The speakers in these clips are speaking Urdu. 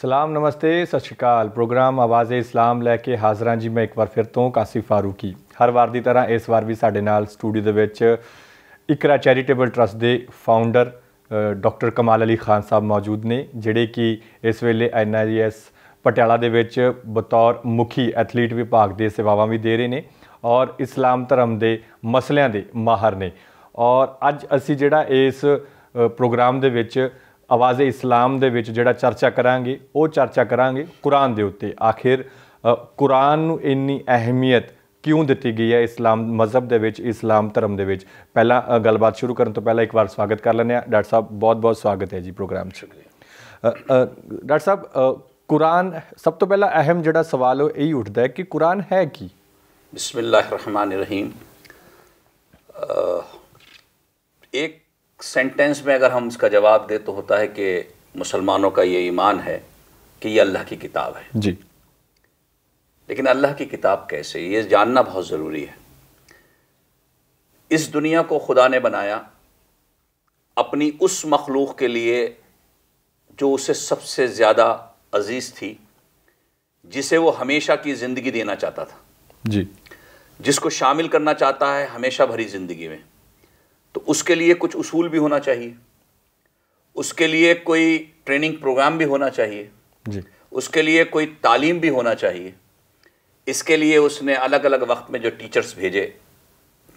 ਸਲਾਮ ਨਮਸਤੇ ਸਤਿ ਸ਼੍ਰੀ ਅਕਾਲ ਪ੍ਰੋਗਰਾਮ ਆਵਾਜ਼ੇ ਇਸਲਾਮ ਲੈ ਕੇ ਹਾਜ਼ਰਾਂ ਜੀ ਮੈਂ ਇੱਕ ਵਾਰ ਫਿਰ ਤੋਂ ਕਾਸੀ ਫਾਰੂਕੀ ਹਰ ਵਾਰ ਦੀ ਤਰ੍ਹਾਂ ਇਸ ਵਾਰ ਵੀ ਸਾਡੇ ਨਾਲ ਸਟੂਡੀਓ ਦੇ ਵਿੱਚ ਇਕਰਾ ਚੈਰੀਟੇਬਲ ਟਰਸਟ ਦੇ ਫਾਊਂਡਰ ਡਾਕਟਰ ਕਮਾਲ ਅਲੀ ਖਾਨ ਸਾਹਿਬ ਮੌਜੂਦ ਨੇ ਜਿਹੜੇ ਕਿ ਇਸ ਵੇਲੇ ਐਨਆਈਐਸ ਪਟਿਆਲਾ ਦੇ ਵਿੱਚ ਬਤੌਰ ਮੁਖੀ ਐਥਲੀਟ ਵਿਭਾਗ ਦੇ ਸੇਵਾਵਾਂ ਵੀ ਦੇ ਰਹੇ ਨੇ ਔਰ ਇਸਲਾਮ ਧਰਮ ਦੇ ਮਸਲਿਆਂ ਦੇ ਮਾਹਰ ਨੇ ਔਰ ਅੱਜ ਅਸੀਂ ਜਿਹੜਾ ਇਸ ਪ੍ਰੋਗਰਾਮ ਦੇ ਵਿੱਚ ਆਵਾਜ਼ੇ ਇਸਲਾਮ ਦੇ ਵਿੱਚ ਜਿਹੜਾ ਚਰਚਾ ਕਰਾਂਗੇ ਉਹ ਚਰਚਾ ਕਰਾਂਗੇ ਕੁਰਾਨ ਦੇ ਉੱਤੇ ਆਖਿਰ ਕੁਰਾਨ ਨੂੰ ਇੰਨੀ ਅਹਿਮੀਅਤ ਕਿਉਂ ਦਿੱਤੀ ਗਈ ਹੈ ਇਸਲਾਮ ਮਜ਼ਹਬ ਦੇ ਵਿੱਚ ਇਸਲਾਮ ਧਰਮ ਦੇ ਵਿੱਚ ਪਹਿਲਾਂ ਗੱਲਬਾਤ ਸ਼ੁਰੂ ਕਰਨ ਤੋਂ ਪਹਿਲਾਂ ਇੱਕ ਵਾਰ ਸਵਾਗਤ ਕਰ ਲੈਂਦੇ ਆ ਡਾਕਟਰ ਸਾਹਿਬ ਬਹੁਤ-ਬਹੁਤ ਸਵਾਗਤ ਹੈ ਜੀ ਪ੍ਰੋਗਰਾਮ 'ਚ ਡਾਕਟਰ ਸਾਹਿਬ ਕੁਰਾਨ ਸਭ ਤੋਂ ਪਹਿਲਾਂ ਅਹਿਮ ਜਿਹੜਾ ਸਵਾਲ ਉਹ ਇਹੀ ਉੱਠਦਾ ਹੈ ਕਿ ਕੁਰਾਨ ਹੈ ਕੀ ਬਿਸਮਿਲ੍ਲਾਹਿਰ ਰਹਿਮਾਨਿਰ ਰਹੀਮ ਇੱਕ سینٹینس میں اگر ہم اس کا جواب دیں تو ہوتا ہے کہ مسلمانوں کا یہ ایمان ہے کہ یہ اللہ کی کتاب ہے جی لیکن اللہ کی کتاب کیسے یہ جاننا بہت ضروری ہے اس دنیا کو خدا نے بنایا اپنی اس مخلوق کے لیے جو اسے سب سے زیادہ عزیز تھی جسے وہ ہمیشہ کی زندگی دینا چاہتا تھا جی جس کو شامل کرنا چاہتا ہے ہمیشہ بھری زندگی میں تو اس کے لیے کچھ اصول بھی ہونا چاہیے اس کے لیے کوئی ٹریننگ پروگرام بھی ہونا چاہیے جی اس کے لیے کوئی تعلیم بھی ہونا چاہیے اس کے لیے اس نے الگ الگ وقت میں جو ٹیچرز بھیجے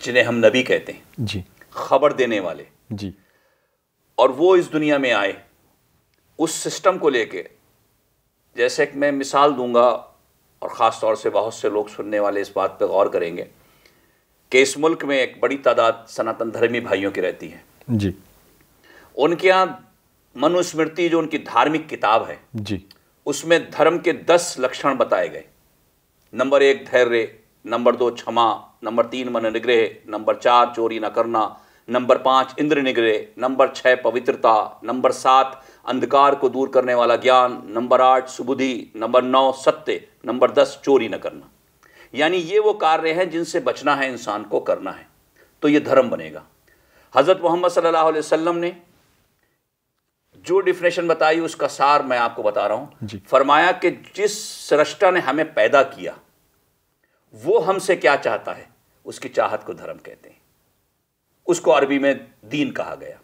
جنہیں ہم نبی کہتے ہیں جی خبر دینے والے جی اور وہ اس دنیا میں آئے اس سسٹم کو لے کے جیسے کہ میں مثال دوں گا اور خاص طور سے بہت سے لوگ سننے والے اس بات پہ غور کریں گے کہ اس ملک میں ایک بڑی تعداد سناتن دھرمی بھائیوں کی رہتی ہے جی ان کے یہاں منوسمتی جو ان کی دھارمک کتاب ہے جی اس میں دھرم کے دس لکشن بتائے گئے نمبر ایک دھیرے نمبر دو چھما نمبر تین من نگرے نمبر چار چوری نہ کرنا نمبر پانچ اندر نگرہ نمبر چھ پوترتا نمبر سات اندھکار کو دور کرنے والا گیان نمبر آٹھ سبودھی نمبر نو ستیہ نمبر دس چوری نہ کرنا یعنی یہ وہ کار ہیں جن سے بچنا ہے انسان کو کرنا ہے تو یہ دھرم بنے گا حضرت محمد صلی اللہ علیہ وسلم نے جو ڈیفنیشن بتائی اس کا سار میں آپ کو بتا رہا ہوں جی۔ فرمایا کہ جس سرشتہ نے ہمیں پیدا کیا وہ ہم سے کیا چاہتا ہے اس کی چاہت کو دھرم کہتے ہیں اس کو عربی میں دین کہا گیا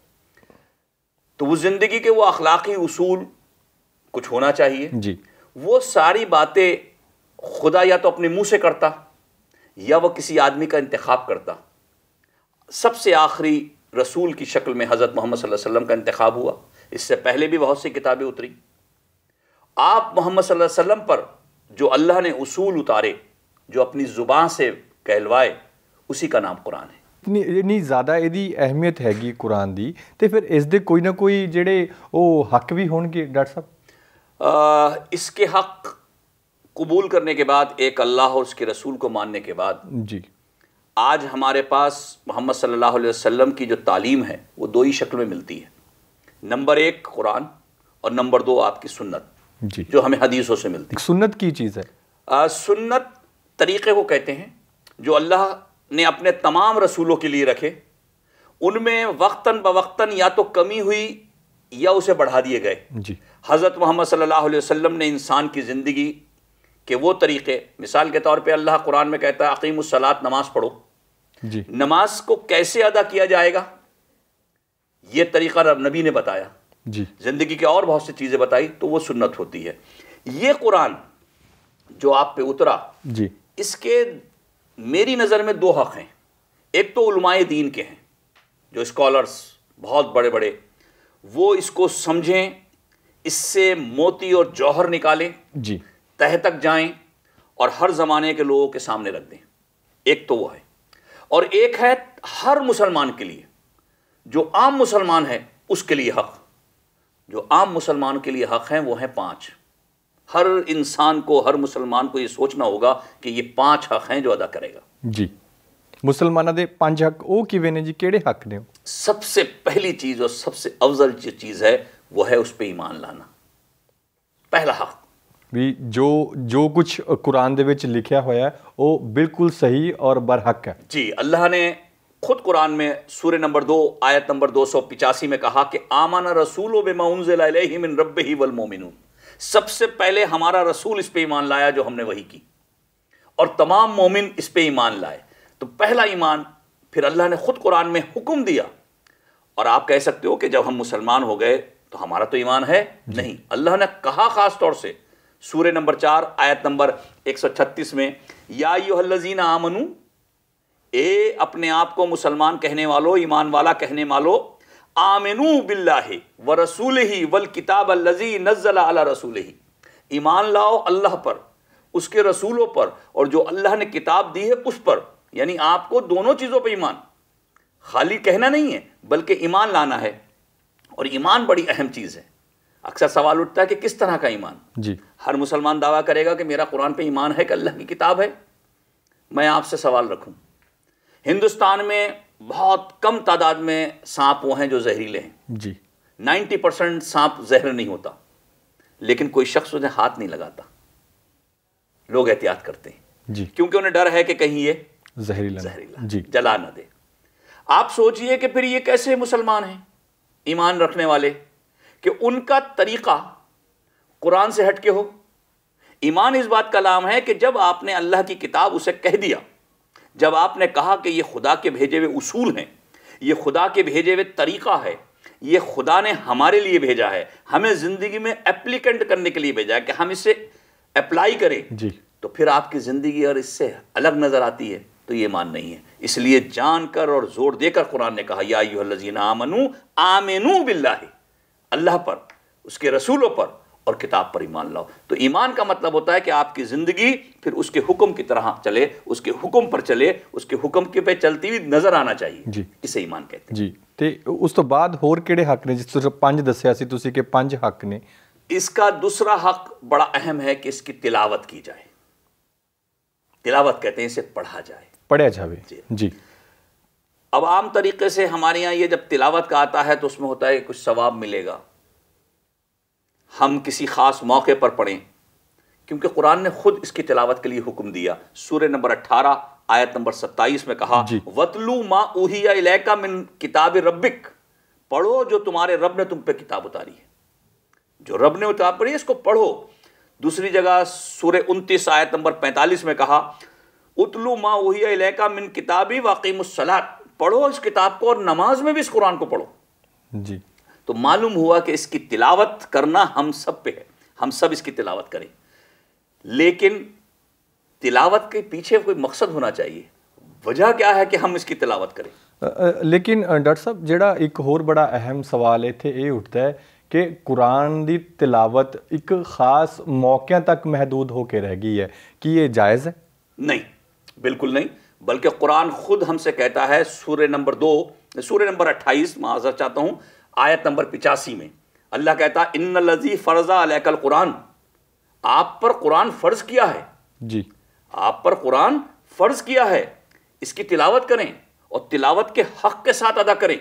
تو وہ زندگی کے وہ اخلاقی اصول کچھ ہونا چاہیے جی۔ وہ ساری باتیں خدا یا تو اپنے منہ سے کرتا یا وہ کسی آدمی کا انتخاب کرتا سب سے آخری رسول کی شکل میں حضرت محمد صلی اللہ علیہ وسلم کا انتخاب ہوا اس سے پہلے بھی بہت سی کتابیں اتری آپ محمد صلی اللہ علیہ وسلم پر جو اللہ نے اصول اتارے جو اپنی زبان سے کہلوائے اسی کا نام قرآن ہے اتنی زیادہ یہی اہمیت ہے گی قرآن دی تو پھر اس دے کوئی نہ کوئی جڑے وہ حق بھی ہو گئے ڈاکٹر صاحب اس کے حق قبول کرنے کے بعد ایک اللہ اور اس کے رسول کو ماننے کے بعد جی آج ہمارے پاس محمد صلی اللہ علیہ وسلم کی جو تعلیم ہے وہ دو ہی شکل میں ملتی ہے نمبر ایک قرآن اور نمبر دو آپ کی سنت جی جو ہمیں حدیثوں سے ملتی ہے سنت کی چیز ہے سنت طریقے کو کہتے ہیں جو اللہ نے اپنے تمام رسولوں کے لیے رکھے ان میں وقتاً بوقتاً یا تو کمی ہوئی یا اسے بڑھا دیے گئے جی حضرت محمد صلی اللہ علیہ وسلم نے انسان کی زندگی کہ وہ طریقے مثال کے طور پہ اللہ قرآن میں کہتا ہے عقیم نماز پڑھو جی۔ نماز کو کیسے ادا کیا جائے گا یہ طریقہ رب نبی نے بتایا جی۔ زندگی کی اور بہت سی چیزیں بتائی تو وہ سنت ہوتی ہے یہ قرآن جو آپ پہ اترا جی۔ اس کے میری نظر میں دو حق ہیں ایک تو علماء دین کے ہیں جو اسکالرس بہت بڑے بڑے وہ اس کو سمجھیں اس سے موتی اور جوہر نکالیں جی تہ تک جائیں اور ہر زمانے کے لوگوں کے سامنے رکھ دیں ایک تو وہ ہے اور ایک ہے ہر مسلمان کے لیے جو عام مسلمان ہے اس کے لیے حق جو عام مسلمان کے لیے حق ہیں وہ ہیں پانچ ہر انسان کو ہر مسلمان کو یہ سوچنا ہوگا کہ یہ پانچ حق ہیں جو ادا کرے گا جی مسلمان پانچ حق او کی وینے جی کیڑے حق نے سب سے پہلی چیز اور سب سے افضل جو چیز ہے وہ ہے اس پہ ایمان لانا پہلا حق جو کچھ قرآن لکھیا ہویا ہے وہ بالکل صحیح اور برحق ہے جی اللہ نے خود قرآن میں سورہ نمبر دو آیت نمبر دو سو پچاسی میں کہا کہ آمان رسول و بما انزل من والمومنون سب سے پہلے ہمارا رسول اس پہ ایمان لایا جو ہم نے وہی کی اور تمام مومن اس پہ ایمان لائے تو پہلا ایمان پھر اللہ نے خود قرآن میں حکم دیا اور آپ کہہ سکتے ہو کہ جب ہم مسلمان ہو گئے تو ہمارا تو ایمان ہے نہیں اللہ نے کہا خاص طور سے سورہ نمبر چار آیت نمبر ایک سو چھتیس میں یا یو الزین آمنو اے اپنے آپ کو مسلمان کہنے والو ایمان والا کہنے والو آمنو باللہ و رسول ہی ول کتاب نزل علی اللہ رسول ہی ایمان لاؤ اللہ پر اس کے رسولوں پر اور جو اللہ نے کتاب دی ہے اس پر یعنی آپ کو دونوں چیزوں پہ ایمان خالی کہنا نہیں ہے بلکہ ایمان لانا ہے اور ایمان بڑی اہم چیز ہے اکثر سوال اٹھتا ہے کہ کس طرح کا ایمان جی ہر مسلمان دعویٰ کرے گا کہ میرا قرآن پہ ایمان ہے کہ اللہ کی کتاب ہے میں آپ سے سوال رکھوں ہندوستان میں بہت کم تعداد میں سانپ وہ ہیں جو زہریلے ہیں جی نائنٹی پرسینٹ سانپ زہر نہیں ہوتا لیکن کوئی شخص انہیں ہاتھ نہیں لگاتا لوگ احتیاط کرتے ہیں جی کیونکہ انہیں ڈر ہے کہ کہیں یہ زہریلا زہریلا جی جلا نہ دے آپ سوچئے کہ پھر یہ کیسے مسلمان ہیں ایمان رکھنے والے کہ ان کا طریقہ قرآن سے ہٹ کے ہو ایمان اس بات کا لام ہے کہ جب آپ نے اللہ کی کتاب اسے کہہ دیا جب آپ نے کہا کہ یہ خدا کے بھیجے ہوئے اصول ہیں یہ خدا کے بھیجے ہوئے طریقہ ہے یہ خدا نے ہمارے لیے بھیجا ہے ہمیں زندگی میں اپلیکنٹ کرنے کے لیے بھیجا ہے کہ ہم اسے اپلائی کریں جی۔ تو پھر آپ کی زندگی اور اس سے الگ نظر آتی ہے تو یہ ایمان نہیں ہے اس لیے جان کر اور زور دے کر قرآن نے کہا یا آمنو آمنو باللہ اللہ پر اس کے رسولوں پر اور کتاب پر ایمان لاؤ تو ایمان کا مطلب ہوتا ہے کہ آپ کی زندگی پھر اس کے حکم کی طرح چلے اس کے حکم پر چلے اس کے حکم کے پہ چلتی ہوئی نظر آنا چاہیے جی اسے ایمان کہتے ہیں جی تے اس تو بعد ہور کیڑے حق نے جس پانچ دسیا سی تسی کے پانچ حق نے اس کا دوسرا حق بڑا اہم ہے کہ اس کی تلاوت کی جائے تلاوت کہتے ہیں اسے پڑھا جائے پڑھا جائے جی, جی. جی. اب عام طریقے سے ہمارے یہاں یہ جب تلاوت کا آتا ہے تو اس میں ہوتا ہے کہ کچھ ثواب ملے گا ہم کسی خاص موقع پر پڑھیں کیونکہ قرآن نے خود اس کی تلاوت کے لیے حکم دیا سورہ نمبر اٹھارہ آیت نمبر ستائیس میں کہا جی وطلو ما اوہیا الیقہ من کتاب ربک پڑھو جو تمہارے رب نے تم پہ کتاب اتاری ہے جو رب نے اتاب پڑھی اس کو پڑھو دوسری جگہ سورہ انتیس آیت نمبر پینتالیس میں کہا اتلو ما اوہیا الیکہ من کتابی واقعی سلاط پڑھو اس کتاب کو اور نماز میں بھی اس قرآن کو پڑھو جی تو معلوم ہوا کہ اس کی تلاوت کرنا ہم سب پہ ہے ہم سب اس کی تلاوت کریں لیکن تلاوت کے پیچھے کوئی مقصد ہونا چاہیے وجہ کیا ہے کہ ہم اس کی تلاوت کریں لیکن ڈاکٹر صاحب جڑا ایک اور بڑا اہم سوال اتنے یہ اٹھتا ہے کہ قرآن دی تلاوت ایک خاص موقع تک محدود ہو کے رہ گئی ہے کہ یہ جائز ہے نہیں بالکل نہیں بلکہ قرآن خود ہم سے کہتا ہے سورہ نمبر دو سورہ نمبر اٹھائیس میں آزر چاہتا ہوں آیت نمبر پچاسی میں اللہ کہتا ہے ان لذیح فرض القرآن آپ پر قرآن فرض کیا ہے جی آپ پر قرآن فرض کیا ہے اس کی تلاوت کریں اور تلاوت کے حق کے ساتھ ادا کریں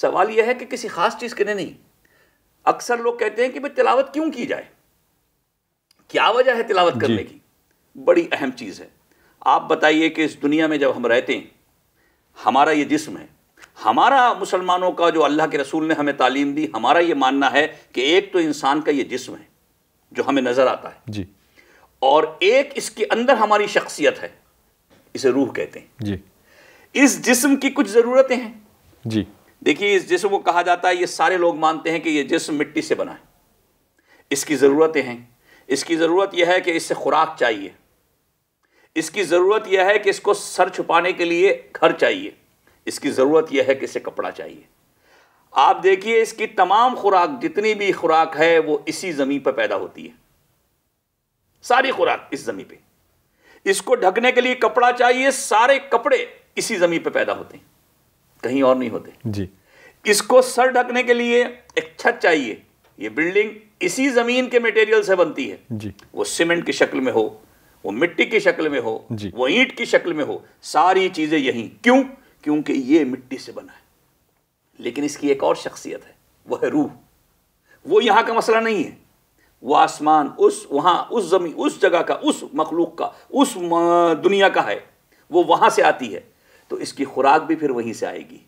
سوال یہ ہے کہ کسی خاص چیز کے لیے نہیں اکثر لوگ کہتے ہیں کہ بھائی تلاوت کیوں کی جائے کیا وجہ ہے تلاوت جی۔ کرنے کی بڑی اہم چیز ہے آپ بتائیے کہ اس دنیا میں جب ہم رہتے ہیں ہمارا یہ جسم ہے ہمارا مسلمانوں کا جو اللہ کے رسول نے ہمیں تعلیم دی ہمارا یہ ماننا ہے کہ ایک تو انسان کا یہ جسم ہے جو ہمیں نظر آتا ہے جی اور ایک اس کے اندر ہماری شخصیت ہے اسے روح کہتے ہیں جی اس جسم کی کچھ ضرورتیں ہیں جی دیکھیے اس جسم کو کہا جاتا ہے یہ سارے لوگ مانتے ہیں کہ یہ جسم مٹی سے بنا ہے اس کی ضرورتیں ہیں اس کی ضرورت یہ ہے کہ اس سے خوراک چاہیے اس کی ضرورت یہ ہے کہ اس کو سر چھپانے کے لیے گھر چاہیے اس کی ضرورت یہ ہے کہ اسے کپڑا چاہیے آپ دیکھیے اس کی تمام خوراک جتنی بھی خوراک ہے وہ اسی زمین پہ پیدا ہوتی ہے ساری خوراک اس زمین پہ اس کو ڈھکنے کے لیے کپڑا چاہیے سارے کپڑے اسی زمین پہ پیدا ہوتے ہیں کہیں اور نہیں ہوتے جی اس کو سر ڈھکنے کے لیے ایک چھت چاہیے یہ بلڈنگ اسی زمین کے میٹیریل سے بنتی ہے جی وہ سیمنٹ کی شکل میں ہو وہ مٹی کی شکل میں ہو جی۔ وہ اینٹ کی شکل میں ہو ساری چیزیں یہیں کیوں کیونکہ یہ مٹی سے بنا ہے لیکن اس کی ایک اور شخصیت ہے وہ ہے روح وہ یہاں کا مسئلہ نہیں ہے وہ آسمان اس اس اس اس اس وہاں زمین جگہ کا کا مخلوق دنیا کا ہے وہ وہاں سے آتی ہے تو اس کی خوراک بھی پھر وہیں سے آئے گی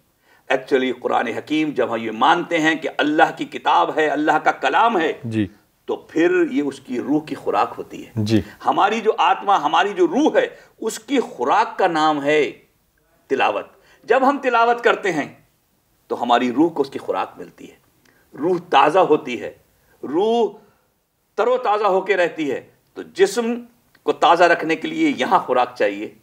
ایکچولی قرآن حکیم جب ہم یہ مانتے ہیں کہ اللہ کی کتاب ہے اللہ کا کلام ہے جی۔ تو پھر یہ اس کی روح کی خوراک ہوتی ہے جی۔ ہماری جو آتما ہماری جو روح ہے اس کی خوراک کا نام ہے تلاوت جب ہم تلاوت کرتے ہیں تو ہماری روح کو اس کی خوراک ملتی ہے روح تازہ ہوتی ہے روح ترو تازہ ہو کے رہتی ہے تو جسم کو تازہ رکھنے کے لیے یہاں خوراک چاہیے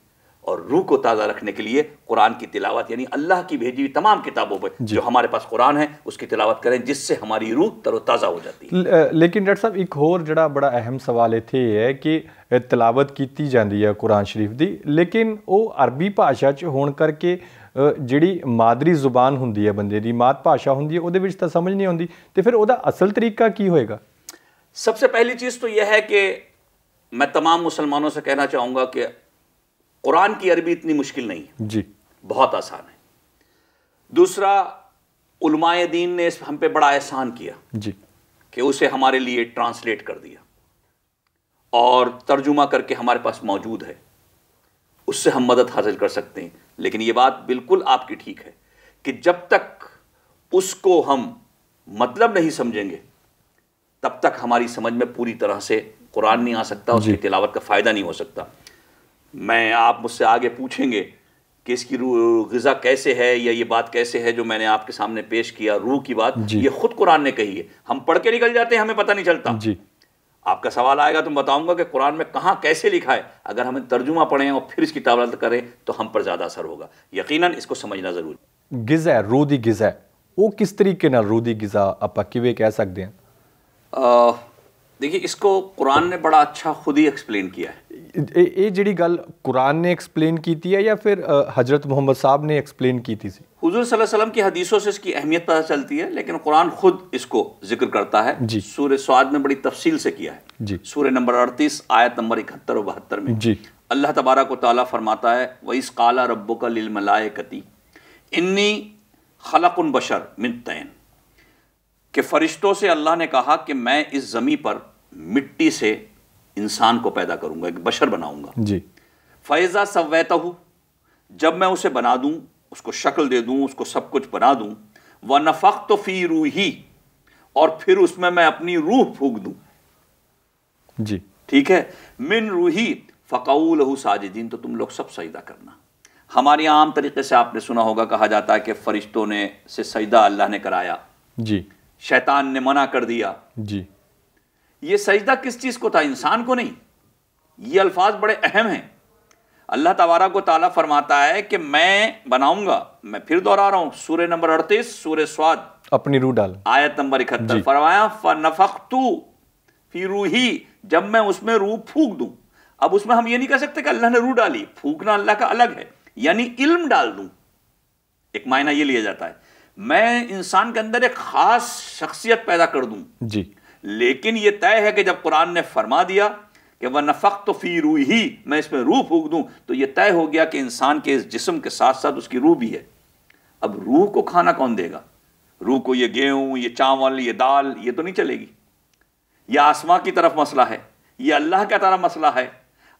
اور روح کو تازہ رکھنے کے لیے قرآن کی تلاوت یعنی اللہ کی بھیجی ہوئی تمام کتابوں پہ جی۔ جو ہمارے پاس قرآن ہے اس کی تلاوت کریں جس سے ہماری روح تر و تازہ ہو جاتی ہے لیکن ڈاکٹر صاحب ایک اور جڑا بڑا اہم سوال اتنے ہے کہ تلاوت کی جاندی ہے قرآن شریف دی لیکن وہ عربی بھاشا چ کر کے جڑی مادری زبان ہوں بندے کی مات بھاشا ہوں وہ سمجھ نہیں آتی تو پھر وہ اصل طریقہ کی ہوئے گا سب سے پہلی چیز تو یہ ہے کہ میں تمام مسلمانوں سے کہنا چاہوں گا کہ قرآن کی عربی اتنی مشکل نہیں جی بہت آسان ہے دوسرا علماء دین نے اس ہم پہ بڑا احسان کیا جی کہ اسے ہمارے لیے ٹرانسلیٹ کر دیا اور ترجمہ کر کے ہمارے پاس موجود ہے اس سے ہم مدد حاصل کر سکتے ہیں لیکن یہ بات بالکل آپ کی ٹھیک ہے کہ جب تک اس کو ہم مطلب نہیں سمجھیں گے تب تک ہماری سمجھ میں پوری طرح سے قرآن نہیں آ سکتا اس جی۔ کی تلاوت کا فائدہ نہیں ہو سکتا میں آپ مجھ سے آگے پوچھیں گے کہ اس کی روح غذا کیسے ہے یا یہ بات کیسے ہے جو میں نے آپ کے سامنے پیش کیا روح کی بات جی۔ یہ خود قرآن نے کہی ہے ہم پڑھ کے نکل جاتے ہیں ہمیں پتہ نہیں چلتا جی آپ کا سوال آئے گا تو بتاؤں گا کہ قرآن میں کہاں کیسے لکھا ہے اگر ہمیں ترجمہ پڑھیں اور پھر اس کی تعلق کریں تو ہم پر زیادہ اثر ہوگا یقیناً اس کو سمجھنا ضروری غذا دی غذا وہ کس طریقے دی آپ کہہ سکتے ہیں دیکھیے اس کو قرآن نے بڑا اچھا خود ہی ایکسپلین کیا ہے اے جڑی گل قرآن نے ایکسپلین کیتی ہے یا پھر حضرت محمد صاحب نے ایکسپلین کی تھی حضور صلی اللہ علیہ وسلم کی حدیثوں سے اس کی اہمیت پتہ چلتی ہے لیکن قرآن خود اس کو ذکر کرتا ہے جی سورہ سواد میں بڑی تفصیل سے کیا ہے جی سورہ نمبر 38 آیت نمبر 71 و 72 میں جی اللہ تبارک و تعالیٰ فرماتا ہے وَإِسْ قَالَ رَبُّكَ لِلْمَلَائِكَتِ اِنِّي خَلَقٌ بَشَرْ مِنْتَيْن کہ فرشتوں سے اللہ نے کہا کہ میں اس زمین پر مٹی سے انسان کو پیدا کروں گا ایک بشر بناؤں گا جی فیضا سویتا ہوں جب میں اسے بنا دوں اس کو شکل دے دوں اس کو سب کچھ بنا دوں وہ نفق تو فی روحی اور پھر اس میں میں اپنی روح پھونک دوں جی ٹھیک ہے من روحی فقول ساجدین تو تم لوگ سب سجدہ کرنا ہمارے عام طریقے سے آپ نے سنا ہوگا کہا جاتا ہے کہ فرشتوں نے سے سجدہ اللہ نے کرایا جی شیطان نے منع کر دیا جی یہ سجدہ کس چیز کو تھا انسان کو نہیں یہ الفاظ بڑے اہم ہیں اللہ تبارہ کو تعالیٰ فرماتا ہے کہ میں بناؤں گا میں پھر دوہرا رہا ہوں سورہ نمبر اڑتیس سورہ سواد اپنی روح ڈال آیت نمبر اکہتر جی فرمایا فنفختو فی روحی جب میں اس میں روح پھونک دوں اب اس میں ہم یہ نہیں کہہ سکتے کہ اللہ نے روح ڈالی پھونکنا اللہ کا الگ ہے یعنی علم ڈال دوں ایک معنی یہ لیا جاتا ہے میں انسان کے اندر ایک خاص شخصیت پیدا کر دوں جی لیکن یہ طے ہے کہ جب قرآن نے فرما دیا کہ وہ نفق تو فی روح ہی میں اس میں روح پھونک دوں تو یہ طے ہو گیا کہ انسان کے اس جسم کے ساتھ ساتھ اس کی روح بھی ہے اب روح کو کھانا کون دے گا روح کو یہ گیہوں یہ چاول یہ دال یہ تو نہیں چلے گی یہ آسماں کی طرف مسئلہ ہے یہ اللہ کا طرح مسئلہ ہے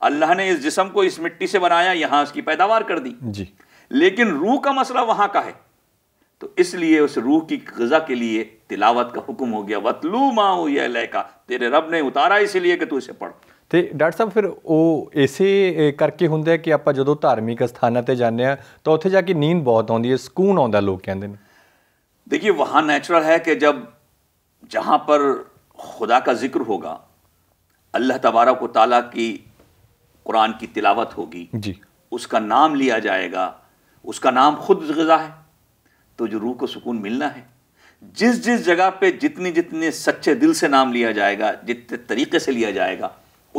اللہ نے اس جسم کو اس مٹی سے بنایا یہاں اس کی پیداوار کر دی جی لیکن روح کا مسئلہ وہاں کا ہے تو اس لیے اس روح کی غذا کے لیے تلاوت کا حکم ہو گیا وطلو ماں ہوئی لے کا تیرے رب نے اتارا اسی لیے کہ تو اسے پڑھ تو ڈاکٹر صاحب پھر او ایسے کر کے ہیں کہ آپ جدو تارمی کا ستھانہ تے جانے ہاں، تو اتنے جا کے نیند بہت آدمی ہے سکون آتا ہے لوگ کہیں دیکھیے وہاں نیچرل ہے کہ جب جہاں پر خدا کا ذکر ہوگا اللہ تبارہ کو تعالیٰ کی قرآن کی تلاوت ہوگی جی اس کا نام لیا جائے گا اس کا نام خود غذا ہے تو جو روح کو سکون ملنا ہے جس جس جگہ پہ جتنی جتنے سچے دل سے نام لیا جائے گا جتنے طریقے سے لیا جائے گا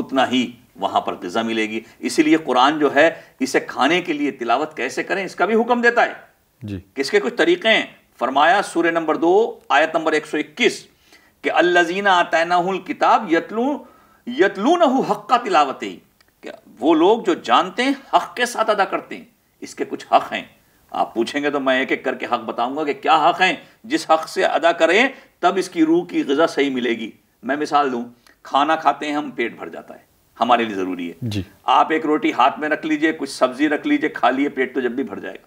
اتنا ہی وہاں پر غذا ملے گی اسی لیے قرآن جو ہے اسے کھانے کے لیے تلاوت کیسے کریں اس کا بھی حکم دیتا ہے اس جی۔ کے کچھ طریقے ہیں فرمایا سورہ نمبر دو آیت نمبر ایک سو اکیس کہ الزین آ الکتاب البل یتلو یتلون تلاوت کا تلاوت وہ لوگ جو جانتے ہیں حق کے ساتھ ادا کرتے ہیں اس کے کچھ حق ہیں آپ پوچھیں گے تو میں ایک ایک کر کے حق بتاؤں گا کہ کیا حق ہیں جس حق سے ادا کریں تب اس کی روح کی غذا صحیح ملے گی میں مثال دوں کھانا کھاتے ہیں ہم پیٹ بھر جاتا ہے ہمارے لیے ضروری ہے جی۔ آپ ایک روٹی ہاتھ میں رکھ لیجئے کچھ سبزی رکھ لیجئے کھا لیے پیٹ تو جب بھی بھر جائے گا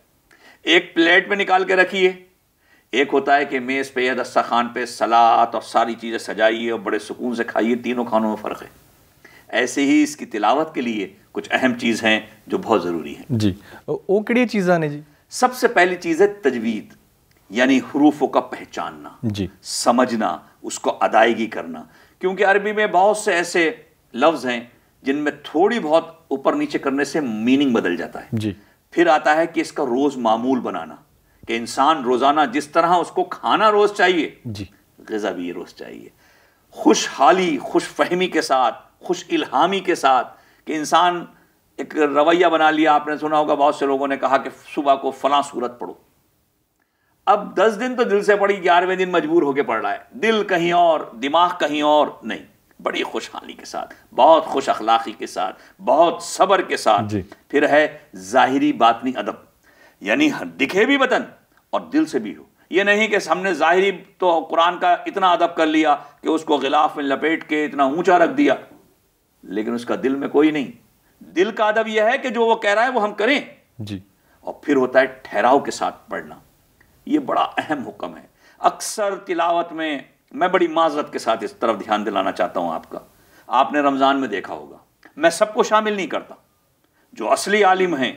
ایک پلیٹ میں نکال کے رکھیے ایک ہوتا ہے کہ میز پہ یا دستہ خان پہ سلاد اور ساری چیزیں سجائیے اور بڑے سکون سے کھائیے تینوں کھانوں میں فرق ہے ایسے ہی اس کی تلاوت کے لیے کچھ اہم چیز ہیں جو بہت ضروری ہیں جی کہڑی چیزاں جی سب سے پہلی چیز ہے تجوید یعنی حروفوں کا پہچاننا جی سمجھنا اس کو ادائیگی کرنا کیونکہ عربی میں بہت سے ایسے لفظ ہیں جن میں تھوڑی بہت اوپر نیچے کرنے سے میننگ بدل جاتا ہے جی پھر آتا ہے کہ اس کا روز معمول بنانا کہ انسان روزانہ جس طرح اس کو کھانا روز چاہیے جی غذا بھی روز چاہیے خوشحالی خوش فہمی کے ساتھ خوش الہامی کے ساتھ کہ انسان ایک رویہ بنا لیا آپ نے سنا ہوگا بہت سے لوگوں نے کہا کہ صبح کو فلاں صورت پڑھو اب دس دن تو دل سے پڑی گیارہویں دن مجبور ہو کے پڑھ رہا ہے دل کہیں اور دماغ کہیں اور نہیں بڑی خوشحالی کے ساتھ بہت خوش اخلاقی کے ساتھ بہت صبر کے ساتھ جی پھر ہے ظاہری باطنی ادب یعنی دکھے بھی وطن اور دل سے بھی ہو یہ نہیں کہ ہم نے ظاہری تو قرآن کا اتنا ادب کر لیا کہ اس کو غلاف میں لپیٹ کے اتنا اونچا رکھ دیا لیکن اس کا دل میں کوئی نہیں دل کا ادب یہ ہے کہ جو وہ کہہ رہا ہے وہ ہم کریں جی اور پھر ہوتا ہے ٹھہراؤ کے ساتھ پڑھنا یہ بڑا اہم حکم ہے اکثر تلاوت میں میں بڑی معذرت کے ساتھ اس طرف دھیان دلانا چاہتا ہوں آپ کا آپ نے رمضان میں دیکھا ہوگا میں سب کو شامل نہیں کرتا جو اصلی عالم ہیں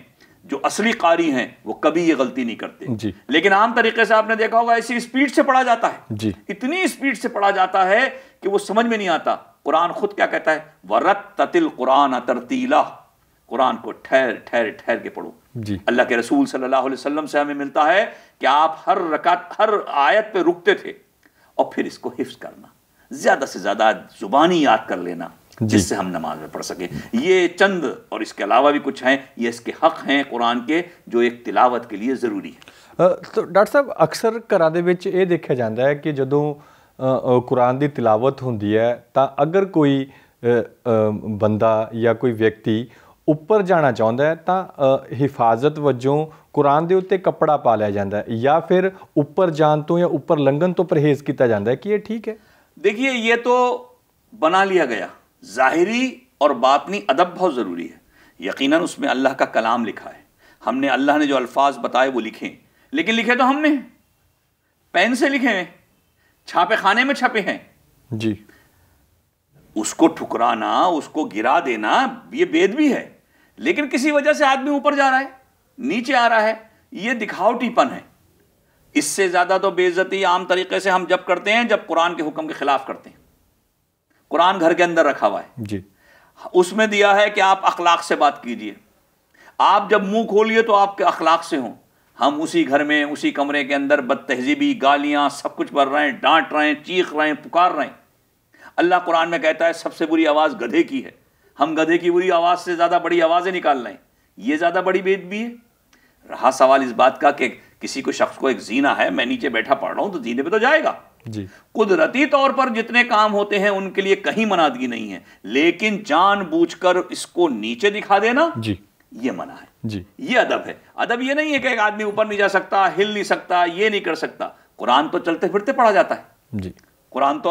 جو اصلی قاری ہیں وہ کبھی یہ غلطی نہیں کرتے جی لیکن عام طریقے سے آپ نے دیکھا ہوگا ایسی اسپیڈ سے پڑھا جاتا ہے جی اتنی اسپیڈ سے پڑھا جاتا ہے کہ وہ سمجھ میں نہیں آتا قرآن خود کیا کہتا ہے ورت تتل قرآن ترتیلا قرآن کو ٹھہر ٹھہر ٹھہر کے پڑھو جی اللہ کے رسول صلی اللہ علیہ وسلم سے ہمیں ملتا ہے کہ آپ ہر رکعت ہر آیت پہ رکتے تھے اور پھر اس کو حفظ کرنا زیادہ سے زیادہ زبانی یاد کر لینا جی جس سے ہم نماز میں پڑھ سکیں یہ چند اور اس کے علاوہ بھی کچھ ہیں یہ اس کے حق ہیں قرآن کے جو ایک تلاوت کے لیے ضروری ہے تو ڈاکٹر صاحب اکثر کرا دے یہ دیکھا جاتا ہے کہ جدوں ਕੁਰਾਨ ਦੀ ਤਿਲਾਵਤ ਹੁੰਦੀ ਹੈ ਤਾਂ ਅਗਰ ਕੋਈ ਬੰਦਾ ਜਾਂ ਕੋਈ ਵਿਅਕਤੀ ਉੱਪਰ ਜਾਣਾ ਚਾਹੁੰਦਾ ਹੈ ਤਾਂ ਹਿਫਾਜ਼ਤ ਵਜੋਂ ਕੁਰਾਨ ਦੇ ਉੱਤੇ ਕੱਪੜਾ ਪਾ ਲਿਆ ਜਾਂਦਾ ਹੈ ਜਾਂ ਫਿਰ ਉੱਪਰ ਜਾਣ ਤੋਂ ਜਾਂ ਉੱਪਰ ਲੰਘਣ ਤੋਂ ਪਰਹੇਜ਼ ਕੀਤਾ ਜਾਂਦਾ ਹੈ ਕਿ ਇਹ ਠੀਕ ਹੈ देखिए ये तो बना लिया गया ज़ाहरी और बातनी अदब बहुत ज़रूरी है यकीनन उसमें ਅੱਲਾਹ ਦਾ ਕਲਾਮ ਲਿਖਾ ਹੈ हमने ਅੱਲਾਹ ਨੇ ਜੋ ਅਲਫਾਜ਼ ਬਤਾਏ ਉਹ ਲਿਖੇ ਲੇਕਿਨ ਲਿਖੇ ਤਾਂ हमने ਪੈਨ से ਲਿਖੇ हैं چھاپے خانے میں چھپے ہیں جی اس کو ٹھکرانا اس کو گرا دینا یہ بید بھی ہے لیکن کسی وجہ سے آدمی اوپر جا رہا ہے نیچے آ رہا ہے یہ دکھاؤ ٹیپن ہے اس سے زیادہ تو بے عزتی عام طریقے سے ہم جب کرتے ہیں جب قرآن کے حکم کے خلاف کرتے ہیں قرآن گھر کے اندر رکھا ہوا ہے جی۔ اس میں دیا ہے کہ آپ اخلاق سے بات کیجئے آپ جب منہ کھولیے تو آپ کے اخلاق سے ہوں ہم اسی گھر میں اسی کمرے کے اندر بدتہذیبی گالیاں سب کچھ بھر رہے ہیں ڈانٹ رہے ہیں چیخ رہے ہیں پکار رہے ہیں اللہ قرآن میں کہتا ہے سب سے بری آواز گدھے کی ہے ہم گدھے کی بری آواز سے زیادہ بڑی آوازیں نکال رہے ہیں یہ زیادہ بڑی بید بھی ہے رہا سوال اس بات کا کہ کسی کو شخص کو ایک زینہ ہے میں نیچے بیٹھا پڑھ رہا ہوں تو زینے پہ تو جائے گا جی۔ قدرتی طور پر جتنے کام ہوتے ہیں ان کے لیے کہیں منادگی نہیں ہے لیکن جان بوجھ کر اس کو نیچے دکھا دینا جی۔ یہ منع ہے جی۔ یہ ادب ہے ادب یہ نہیں ہے کہ ایک آدمی اوپر نہیں جا سکتا ہل نہیں سکتا یہ نہیں کر سکتا قرآن تو چلتے پھرتے پڑھا جاتا ہے جی۔ قرآن تو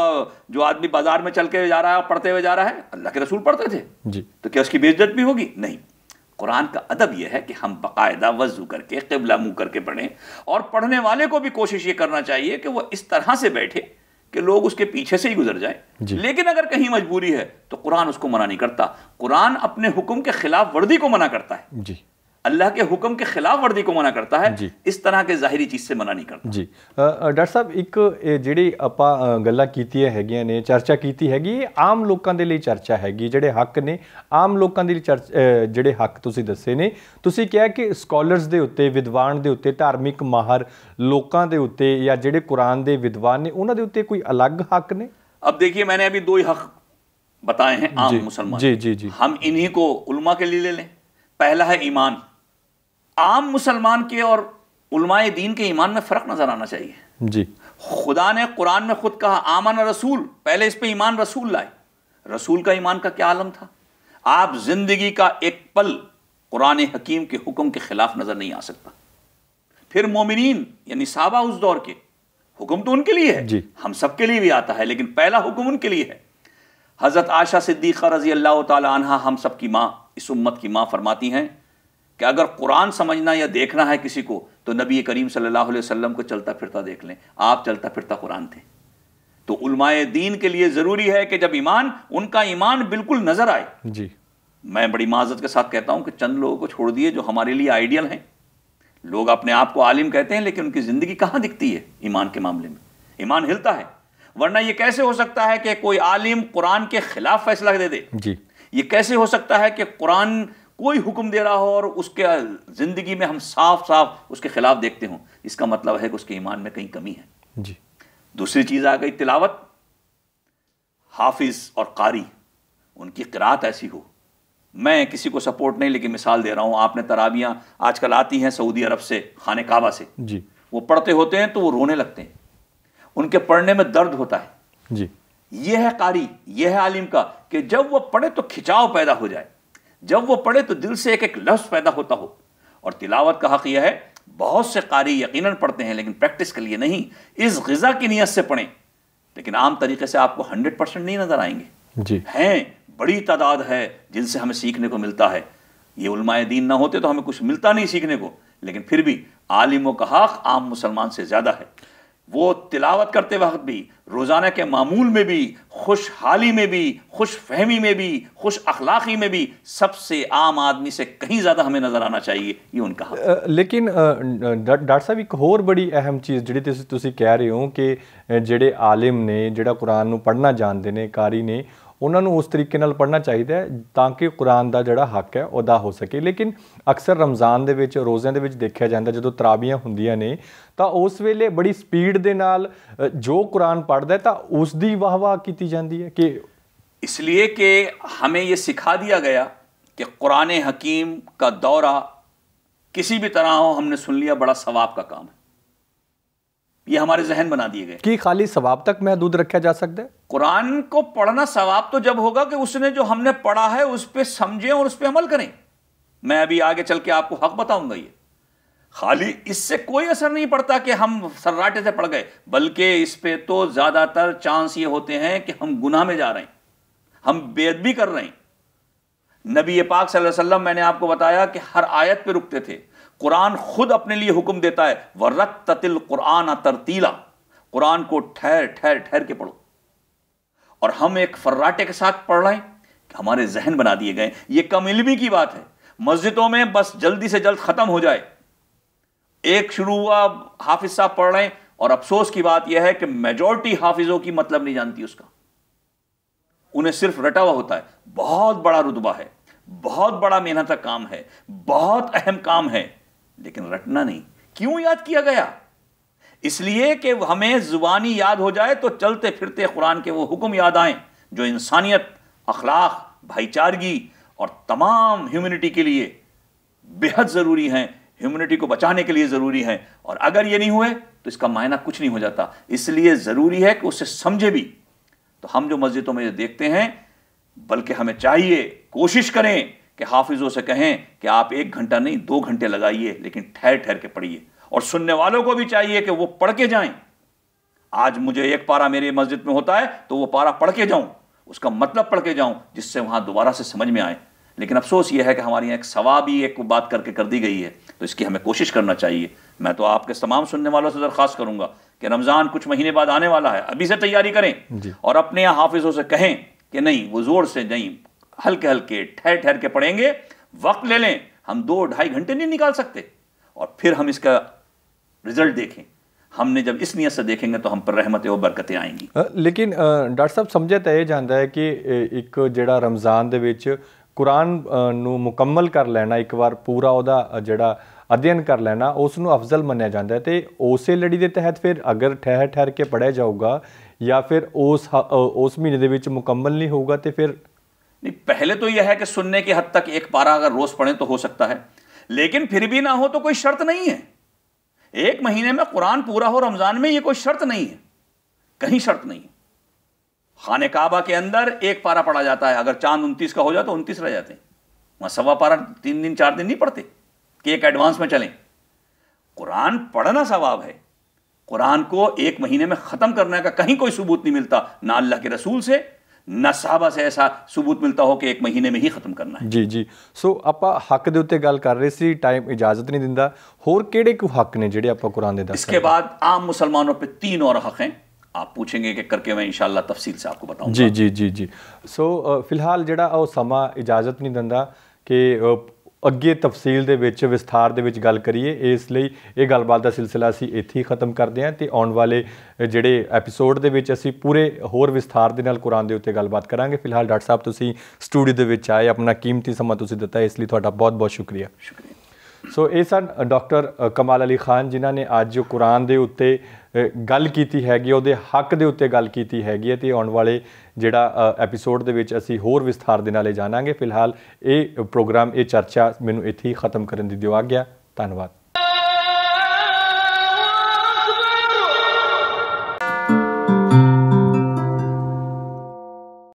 جو آدمی بازار میں چل کے جا رہا اور پڑھتے ہوئے جا رہا ہے اللہ کے رسول پڑھتے تھے جی۔ تو کیا اس کی بےزت بھی ہوگی نہیں قرآن کا ادب یہ ہے کہ ہم باقاعدہ وضو کر کے قبلہ منہ کر کے پڑھیں اور پڑھنے والے کو بھی کوشش یہ کرنا چاہیے کہ وہ اس طرح سے بیٹھے کہ لوگ اس کے پیچھے سے ہی گزر جائیں جی لیکن اگر کہیں مجبوری ہے تو قرآن اس کو منع نہیں کرتا قرآن اپنے حکم کے خلاف وردی کو منع کرتا ہے جی اللہ کے حکم کے خلاف وردی کو منع کرتا ہے جی اس طرح کے ظاہری چیز سے منع نہیں کرتا جی ڈاکٹر جی گل چرچا کیم لوگ چرچا ہے ماہر لوک یا جیسے قرآن کے ودوان نے انہوں کے الگ حق نے اب دیکھیے میں نے ابھی دو ہی حق بتایا جی۔, جی جی جی ہم انہیں کو علما کے لے لے لیں پہلا ہے ایمان عام مسلمان کے اور علماء دین کے ایمان میں فرق نظر آنا چاہیے جی خدا نے قرآن میں خود کہا آمن رسول پہلے اس پہ ایمان رسول لائے رسول کا ایمان کا کیا عالم تھا آپ زندگی کا ایک پل قرآن حکیم کے حکم کے خلاف نظر نہیں آ سکتا پھر مومنین یعنی صحابہ اس دور کے حکم تو ان کے لیے ہے جی ہم سب کے لیے بھی آتا ہے لیکن پہلا حکم ان کے لیے ہے حضرت عائشہ صدیقہ رضی اللہ تعالی عنہ ہم سب کی ماں اس امت کی ماں فرماتی ہیں کہ اگر قرآن سمجھنا یا دیکھنا ہے کسی کو تو نبی کریم صلی اللہ علیہ وسلم کو چلتا پھرتا پھرتا دیکھ لیں آپ چلتا قرآن تھے تو علماء دین کے لیے ضروری ہے کہ جب ایمان ایمان ان کا بالکل نظر آئے جی میں بڑی معذت کے ساتھ کہتا ہوں کہ چند لوگوں کو چھوڑ دیے جو ہمارے لیے آئیڈیل ہیں لوگ اپنے آپ کو عالم کہتے ہیں لیکن ان کی زندگی کہاں دکھتی ہے ایمان کے معاملے میں ایمان ہلتا ہے ورنہ یہ کیسے ہو سکتا ہے کہ کوئی عالم قرآن کے خلاف فیصلہ دے دے جی یہ کیسے ہو سکتا ہے کہ قرآن کوئی حکم دے رہا ہو اور اس کے زندگی میں ہم صاف صاف اس کے خلاف دیکھتے ہوں اس کا مطلب ہے کہ اس کے ایمان میں کئی کمی ہے جی۔ دوسری چیز آ گئی تلاوت حافظ اور قاری ان کی قرآت ایسی ہو میں کسی کو سپورٹ نہیں لیکن مثال دے رہا ہوں آپ نے ترابیاں آج کل آتی ہیں سعودی عرب سے خانے کعبہ سے جی۔ وہ پڑھتے ہوتے ہیں تو وہ رونے لگتے ہیں ان کے پڑھنے میں درد ہوتا ہے جی۔ یہ ہے قاری یہ ہے عالم کا کہ جب وہ پڑھے تو کھچاؤ پیدا ہو جائے جب وہ پڑھے تو دل سے ایک ایک لفظ پیدا ہوتا ہو اور تلاوت کا حق یہ ہے بہت سے قاری یقیناً پڑھتے ہیں لیکن پریکٹس کے لیے نہیں اس غذا کی نیت سے پڑھیں لیکن عام طریقے سے آپ کو ہنڈریڈ پرسینٹ نہیں نظر آئیں گے جی ہیں بڑی تعداد ہے جن سے ہمیں سیکھنے کو ملتا ہے یہ علماء دین نہ ہوتے تو ہمیں کچھ ملتا نہیں سیکھنے کو لیکن پھر بھی عالموں کا حق عام مسلمان سے زیادہ ہے وہ تلاوت کرتے وقت بھی روزانہ کے معمول میں بھی خوش حالی میں بھی خوش فہمی میں بھی خوش اخلاقی میں بھی سب سے عام آدمی سے کہیں زیادہ ہمیں نظر آنا چاہیے یہ ان کا لیکن ڈاکٹر صاحب ایک اور بڑی اہم چیز جڑی تسی تسی کہہ رہے ہو کہ جڑے عالم نے جڑا قرآن پڑھنا جانتے دینے قاری نے ਉਹਨਾਂ ਨੂੰ ਉਸ ਤਰੀਕੇ ਨਾਲ ਪੜ੍ਹਨਾ ਚਾਹੀਦਾ ਹੈ ਤਾਂ ਕਿ ਕੁਰਾਨ ਦਾ ਜਿਹੜਾ ਹੱਕ ਹੈ ਉਹਦਾ ਹੋ ਸਕੇ ਲੇਕਿਨ ਅਕਸਰ ਰਮਜ਼ਾਨ ਦੇ ਵਿੱਚ ਰੋਜ਼ਿਆਂ ਦੇ ਵਿੱਚ ਦੇਖਿਆ ਜਾਂਦਾ ਜਦੋਂ ਤਰਾਵੀਆਂ ਹੁੰਦੀਆਂ ਨੇ ਤਾਂ ਉਸ ਵੇਲੇ ਬੜੀ ਸਪੀਡ ਦੇ ਨਾਲ ਜੋ ਕੁਰਾਨ ਪੜ੍ਹਦਾ ਹੈ ਤਾਂ ਉਸ ਦੀ ਵਾਹ-ਵਾਹ ਕੀਤੀ ਜਾਂਦੀ ਹੈ ਕਿ ਇਸ ਲਈ ਕਿ ਹਮੇ ਇਹ ਸਿਖਾ ਦਿਆ ਗਿਆ ਕਿ ਕੁਰਾਨ ਹਕੀਮ ਦਾ ਦੌਰਾ ਕਿਸੇ ਵੀ ਤਰ੍ਹਾਂ ਹੋ ਹਮਨੇ ਸੁਣ ਲਿਆ ਬੜਾ ਸਵਾਬ ਦਾ ਕੰਮ ਹੈ یہ ہمارے ذہن بنا دیے گئے کہ خالی ثواب تک محدود رکھا جا سکتا ہے قرآن کو پڑھنا ثواب تو جب ہوگا کہ اس نے جو ہم نے پڑھا ہے اس پہ سمجھیں اور اس پہ عمل کریں میں ابھی آگے چل کے آپ کو حق بتاؤں گا یہ خالی اس سے کوئی اثر نہیں پڑتا کہ ہم سراٹے سے پڑ گئے بلکہ اس پہ تو زیادہ تر چانس یہ ہوتے ہیں کہ ہم گناہ میں جا رہے ہیں ہم ادبی کر رہے ہیں نبی پاک صلی اللہ علیہ وسلم میں نے آپ کو بتایا کہ ہر آیت پہ رکتے تھے قرآن خود اپنے لیے حکم دیتا ہے ورت تتل قرآن ترتیلا قرآن کو ٹھہر ٹھہر ٹھہر کے پڑھو اور ہم ایک فراٹے کے ساتھ پڑھ رہے ہیں ہمارے ذہن بنا دیے گئے یہ کم علمی کی بات ہے مسجدوں میں بس جلدی سے جلد ختم ہو جائے ایک شروع ہوا حافظ صاحب پڑھ رہے ہیں اور افسوس کی بات یہ ہے کہ میجورٹی حافظوں کی مطلب نہیں جانتی اس کا انہیں صرف رٹا ہوا ہوتا ہے بہت بڑا رتبہ ہے بہت بڑا محنت کا کام ہے بہت اہم کام ہے لیکن رٹنا نہیں کیوں یاد کیا گیا اس لیے کہ ہمیں زبانی یاد ہو جائے تو چلتے پھرتے قرآن کے وہ حکم یاد آئیں جو انسانیت اخلاق بھائی چارگی اور تمام ہیومنٹی کے لیے بہت ضروری ہیں ہیومنٹی کو بچانے کے لیے ضروری ہیں اور اگر یہ نہیں ہوئے تو اس کا معنی کچھ نہیں ہو جاتا اس لیے ضروری ہے کہ اسے سمجھے بھی تو ہم جو مسجدوں میں دیکھتے ہیں بلکہ ہمیں چاہیے کوشش کریں کہ حافظوں سے کہیں کہ آپ ایک گھنٹہ نہیں دو گھنٹے لگائیے لیکن ٹھہر ٹھہر کے پڑھیے اور سننے والوں کو بھی چاہیے کہ وہ پڑھ کے جائیں آج مجھے ایک پارا میری مسجد میں ہوتا ہے تو وہ پارا پڑھ کے جاؤں اس کا مطلب پڑھ کے جاؤں جس سے وہاں دوبارہ سے سمجھ میں آئے لیکن افسوس یہ ہے کہ ہمارے یہاں ایک سوا بھی ایک بات کر کے کر دی گئی ہے تو اس کی ہمیں کوشش کرنا چاہیے میں تو آپ کے تمام سننے والوں سے درخواست کروں گا کہ رمضان کچھ مہینے بعد آنے والا ہے ابھی سے تیاری کریں جی۔ اور اپنے یہاں حافظوں سے کہیں کہ نہیں وہ زور سے نہیں ہلکے ہلکے ٹھہر ٹھہر کے پڑھیں گے وقت لے لیں ہم دو ڈھائی گھنٹے نہیں نکال سکتے اور پھر ہم اس کا رزلٹ دیکھیں ہم نے جب اس نیت سے دیکھیں گے تو ہم پر رحمتیں برکتیں آئیں گی لیکن ڈاکٹر صاحب سمجھا تو یہ جانتا ہے کہ ایک جڑا رمضان دے دور قرآن نو مکمل کر لینا ایک بار پورا وہ کر لینا افضل منیا جانتا ہے تو اسے لڑی دے تحت پھر اگر ٹھہر ٹھہر کے پڑھے جاؤ گا یا پھر اس مکمل نہیں ہوگا تو پھر نہیں پہلے تو یہ ہے کہ سننے کی حد تک ایک پارا اگر روز پڑھیں تو ہو سکتا ہے لیکن پھر بھی نہ ہو تو کوئی شرط نہیں ہے ایک مہینے میں قرآن پورا ہو رمضان میں یہ کوئی شرط نہیں ہے کہیں شرط نہیں ہے خانہ کعبہ کے اندر ایک پارا پڑھا جاتا ہے اگر چاند انتیس کا ہو جاتا تو انتیس رہ جاتے ہیں وہاں سوا پارا تین دن چار دن نہیں پڑھتے کہ ایک ایڈوانس میں چلیں قرآن پڑھنا ثواب ہے قرآن کو ایک مہینے میں ختم کرنے کا کہیں کوئی ثبوت نہیں ملتا نہ اللہ کے رسول سے ਨਾ ਸਾਹਬਾ ਸੇ ਐਸਾ ਸਬੂਤ ਮਿਲਤਾ ਹੋ ਕਿ ਇੱਕ ਮਹੀਨੇ ਮੇਂ ਹੀ ਖਤਮ ਕਰਨਾ ਹੈ ਜੀ ਜੀ ਸੋ ਆਪਾਂ ਹੱਕ ਦੇ ਉੱਤੇ ਗੱਲ ਕਰ ਰਹੇ ਸੀ ਟਾਈਮ ਇਜਾਜ਼ਤ ਨਹੀਂ ਦਿੰਦਾ ਹੋਰ ਕਿਹੜੇ ਕੋ ਹੱਕ ਨੇ ਜਿਹੜੇ ਆਪਾਂ ਕੁਰਾਨ ਦੇ ਦੱਸ इसके बाद आम मुसलमानों पे तीन और हक हैं आप पूछेंगे कि करके मैं इंशाल्लाह तफसील से आपको बताऊंगा जी जी जी जी सो फिलहाल ਜਿਹੜਾ ਉਹ ਸਮਾਂ ਇਜਾਜ਼ਤ ਨਹੀਂ ਦਿੰਦਾ ਕਿ ਅੱਗੇ ਤਫਸੀਲ ਦੇ ਵਿੱਚ ਵਿਸਥਾਰ ਦੇ ਵਿੱਚ ਗੱਲ ਕਰੀਏ ਇਸ ਲਈ ਇਹ ਗੱਲਬਾਤ ਦਾ ਸਿਲਸਿਲਾ ਅਸੀਂ ਇੱਥੇ ਹੀ ਖਤਮ ਕਰਦੇ ਹਾਂ ਤੇ ਆਉਣ ਵਾਲੇ ਜਿਹੜੇ ਐਪੀਸੋਡ ਦੇ ਵਿੱਚ ਅਸੀਂ ਪੂਰੇ ਹੋਰ ਵਿਸਥਾਰ ਦੇ ਨਾਲ ਕੁਰਾਨ ਦੇ ਉੱਤੇ ਗੱਲਬਾਤ ਕਰਾਂਗੇ ਫਿਲਹਾਲ ਡਾਕਟਰ ਸਾਹਿਬ ਤੁਸੀਂ ਸਟੂਡੀਓ ਦੇ ਵਿੱਚ ਆਏ ਆਪਣਾ ਕੀਮਤੀ ਸਮਾਂ ਤੁਸੀਂ ਦਿੱਤਾ ਇਸ ਲਈ ਤੁਹਾਡਾ ਬਹੁਤ ਬਹੁਤ ਸ਼ੁਕਰੀਆ ਸ਼ੁਕਰੀਆ ਸੋ ਇਹ ਸਨ ਡਾਕਟਰ ਕਮਾਲ ਅਲੀ ਖਾਨ ਜਿਨ੍ਹਾਂ ਨੇ ਅੱਜ ਜੋ ਕੁਰਾਨ ਦੇ ਉੱਤੇ ਗੱਲ ਕੀਤੀ ਹੈਗੀ ਉਹਦੇ ਹੱਕ ਦੇ ਉੱਤੇ ਗੱਲ ਕੀਤੀ ਹੈਗੀ ਤੇ ਆਉਣ ਵਾਲੇ ਜਿਹੜਾ ਐਪੀਸੋਡ ਦੇ ਵਿੱਚ ਅਸੀਂ ਹੋਰ ਵਿਸਥਾਰ ਦੇ ਨਾਲੇ ਜਾਣਾਂਗੇ ਫਿਲਹਾਲ ਇਹ ਪ੍ਰੋਗਰਾਮ ਇਹ ਚਰਚਾ ਮੈਨੂੰ ਇੱਥੇ ਹੀ ਖਤਮ ਕਰਨ ਦੀ ਦਿਵਾ ਗਿਆ ਧੰਨਵਾਦ